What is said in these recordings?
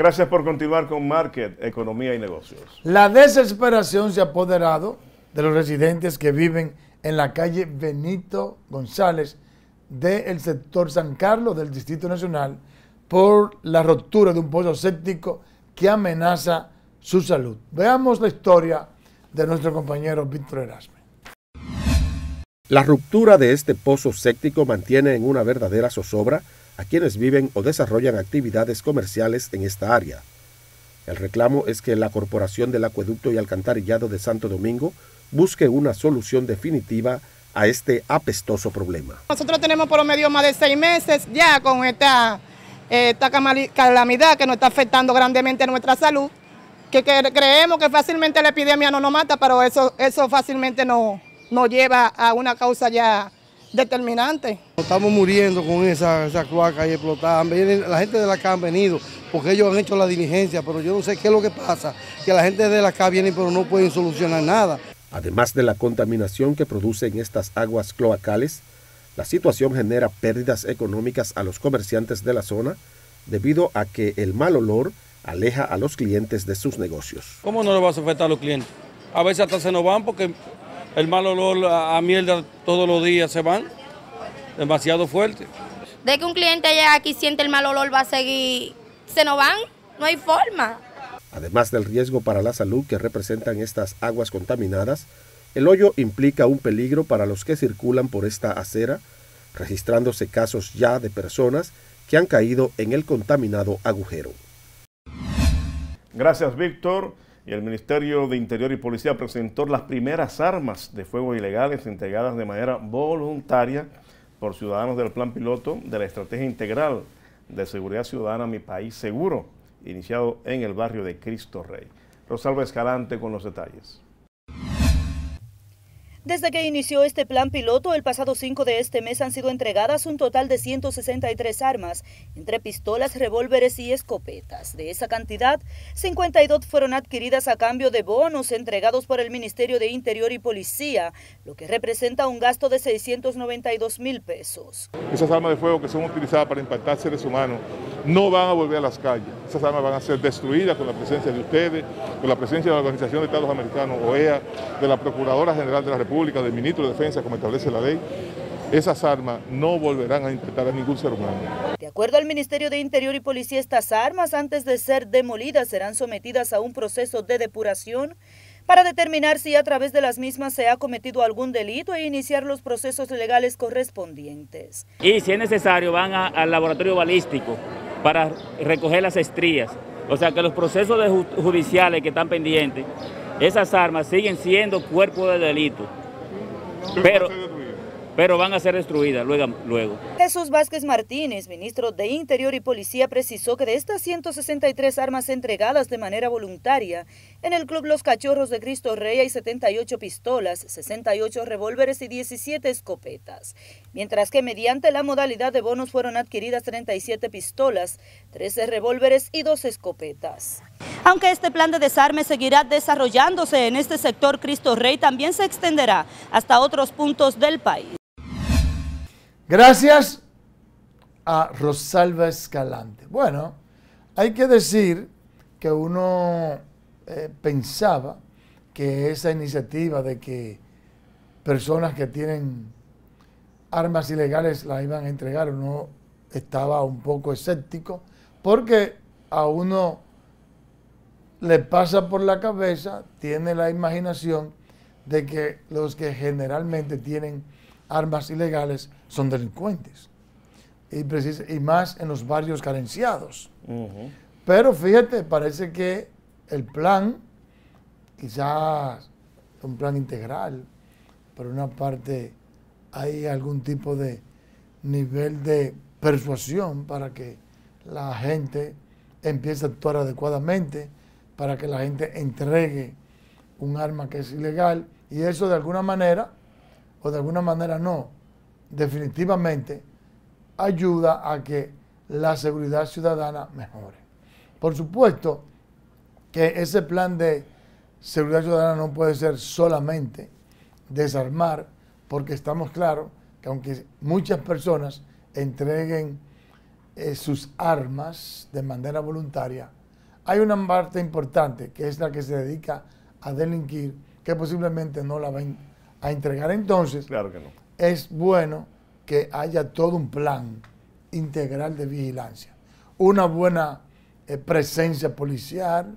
Gracias por continuar con Market, Economía y Negocios. La desesperación se ha apoderado de los residentes que viven en la calle Benito González del sector San Carlos del Distrito Nacional por la ruptura de un pozo séptico que amenaza su salud. Veamos la historia de nuestro compañero Víctor Erasme. La ruptura de este pozo séptico mantiene en una verdadera zozobra a quienes viven o desarrollan actividades comerciales en esta área. El reclamo es que la Corporación del Acueducto y Alcantarillado de Santo Domingo busque una solución definitiva a este apestoso problema. Nosotros tenemos por lo medio más de seis meses ya con esta, eh, calamidad que nos está afectando grandemente nuestra salud, que, creemos que fácilmente la epidemia no nos mata, pero eso, eso fácilmente nos lleva a una causa ya determinante. Estamos muriendo con esa, esa cloaca ahí explotada. La gente de la CA han venido porque ellos han hecho la diligencia, pero yo no sé qué es lo que pasa, que la gente de la CA viene pero no pueden solucionar nada. Además de la contaminación que producen estas aguas cloacales, la situación genera pérdidas económicas a los comerciantes de la zona debido a que el mal olor aleja a los clientes de sus negocios. ¿Cómo no le va a afectar a los clientes? A veces hasta se nos van porque el mal olor a mierda todos los días se van, demasiado fuerte. De que un cliente ya aquí siente el mal olor va a seguir, se nos van, no hay forma. Además del riesgo para la salud que representan estas aguas contaminadas, el hoyo implica un peligro para los que circulan por esta acera, registrándose casos ya de personas que han caído en el contaminado agujero. Gracias, Víctor y el Ministerio de Interior y Policía presentó las primeras armas de fuego ilegales entregadas de manera voluntaria por ciudadanos del plan piloto de la Estrategia Integral de Seguridad Ciudadana Mi País Seguro, iniciado en el barrio de Cristo Rey. Rosalba Escalante con los detalles. Desde que inició este plan piloto, el pasado 5 de este mes han sido entregadas un total de 163 armas, entre pistolas, revólveres y escopetas. De esa cantidad, 52 fueron adquiridas a cambio de bonos entregados por el Ministerio de Interior y Policía, lo que representa un gasto de 692 mil pesos. Esas armas de fuego que son utilizadas para impactar seres humanos no van a volver a las calles. Esas armas van a ser destruidas con la presencia de ustedes, con la presencia de la Organización de Estados Americanos, OEA, de la Procuradora General de la República, del Ministro de Defensa, como establece la ley. Esas armas no volverán a intentar a ningún ser humano. De acuerdo al Ministerio de Interior y Policía, estas armas, antes de ser demolidas, serán sometidas a un proceso de depuración para determinar si a través de las mismas se ha cometido algún delito e iniciar los procesos legales correspondientes. Y si es necesario, van al laboratorio balístico para recoger las estrías. O sea que los procesos judiciales que están pendientes, esas armas siguen siendo cuerpo de delito. Pero pero van a ser destruidas luego, Jesús Vázquez Martínez, ministro de Interior y Policía, precisó que de estas 163 armas entregadas de manera voluntaria, en el Club Los Cachorros de Cristo Rey hay 78 pistolas, 68 revólveres y 17 escopetas, mientras que mediante la modalidad de bonos fueron adquiridas 37 pistolas, 13 revólveres y 2 escopetas. Aunque este plan de desarme seguirá desarrollándose en este sector, Cristo Rey también se extenderá hasta otros puntos del país. Gracias a Rosalba Escalante. Bueno, hay que decir que uno eh, pensaba que esa iniciativa de que personas que tienen armas ilegales las iban a entregar, uno estaba un poco escéptico, porque a uno le pasa por la cabeza, tiene la imaginación de que los que generalmente tienen armas ilegales son delincuentes. Y, y más en los barrios carenciados. Pero fíjate, parece que el plan, quizás un plan integral, por una parte hay algún tipo de nivel de persuasión para que la gente empiece a actuar adecuadamente para que la gente entregue un arma que es ilegal y eso de alguna manera, o de alguna manera no, definitivamente ayuda a que la seguridad ciudadana mejore. Por supuesto que ese plan de seguridad ciudadana no puede ser solamente desarmar, porque estamos claros que aunque muchas personas entreguen eh, sus armas de manera voluntaria, hay una parte importante que es la que se dedica a delinquir, que posiblemente no la va a entregar. Entonces, claro que es bueno que haya todo un plan integral de vigilancia, una buena eh, presencia policial,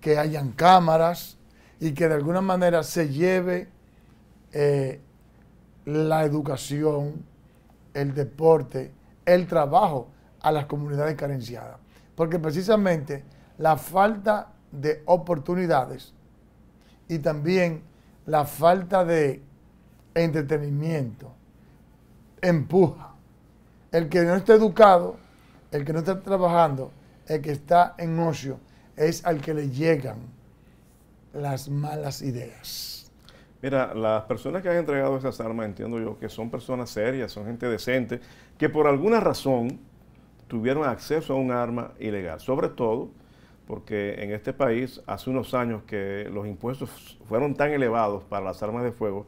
que hayan cámaras y que de alguna manera se lleve eh, la educación, el deporte, el trabajo a las comunidades carenciadas. Porque precisamente la falta de oportunidades y también la falta de entretenimiento empuja. El que no está educado, el que no está trabajando, el que está en ocio, es al que le llegan las malas ideas. Mira, las personas que han entregado esas armas, entiendo yo, que son personas serias, son gente decente, que por alguna razón tuvieron acceso a un arma ilegal, sobre todo porque en este país hace unos años que los impuestos fueron tan elevados para las armas de fuego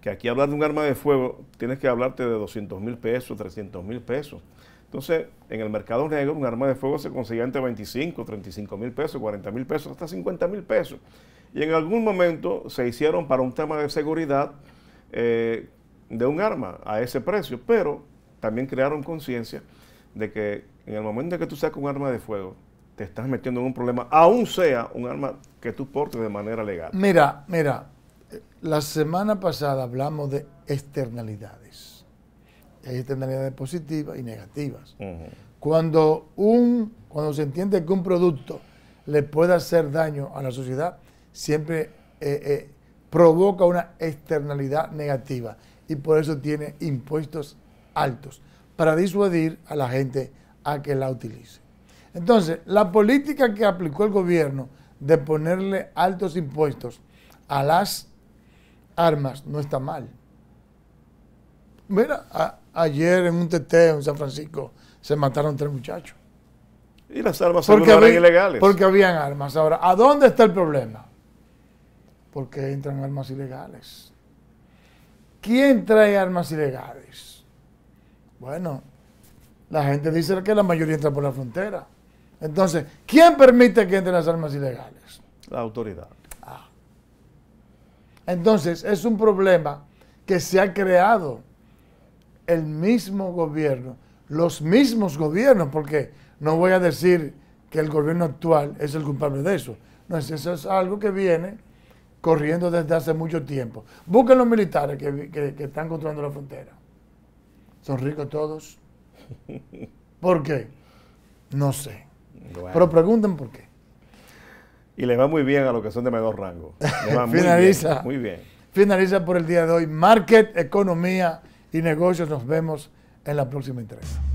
que aquí hablar de un arma de fuego tienes que hablarte de 200 mil pesos, 300 mil pesos. Entonces, en el mercado negro un arma de fuego se conseguía entre 25, 35 mil pesos, 40 mil pesos, hasta 50 mil pesos. Y en algún momento se hicieron para un tema de seguridad eh, de un arma a ese precio, pero también crearon conciencia de que en el momento en que tú sacas un arma de fuego, te estás metiendo en un problema, aún sea un arma que tú portes de manera legal. Mira, mira, la semana pasada hablamos de externalidades. Hay externalidades positivas y negativas. Cuando un, cuando se entiende que un producto le puede hacer daño a la sociedad, siempre eh, eh, provoca una externalidad negativa y por eso tiene impuestos altos para disuadir a la gente a que la utilice. Entonces, la política que aplicó el gobierno de ponerle altos impuestos a las armas no está mal. Mira, ayer en un teteo en San Francisco se mataron tres muchachos. Y las armas son ilegales. Porque habían armas. Ahora, ¿a dónde está el problema? Porque entran armas ilegales. ¿Quién trae armas ilegales? Bueno, la gente dice que la mayoría entra por la frontera. Entonces, ¿quién permite que entren las armas ilegales? La autoridad. Ah. Entonces, es un problema que se ha creado el mismo gobierno, los mismos gobiernos, porque no voy a decir que el gobierno actual es el culpable de eso. No, eso es algo que viene corriendo desde hace mucho tiempo. Busquen los militares que están controlando la frontera. Son ricos todos. ¿Por qué? No sé. Pero pregunten por qué. Y les va muy bien a los que son de menor rango. Finaliza. Muy bien, Finaliza por el día de hoy. Market, economía y negocios. Nos vemos en la próxima entrega.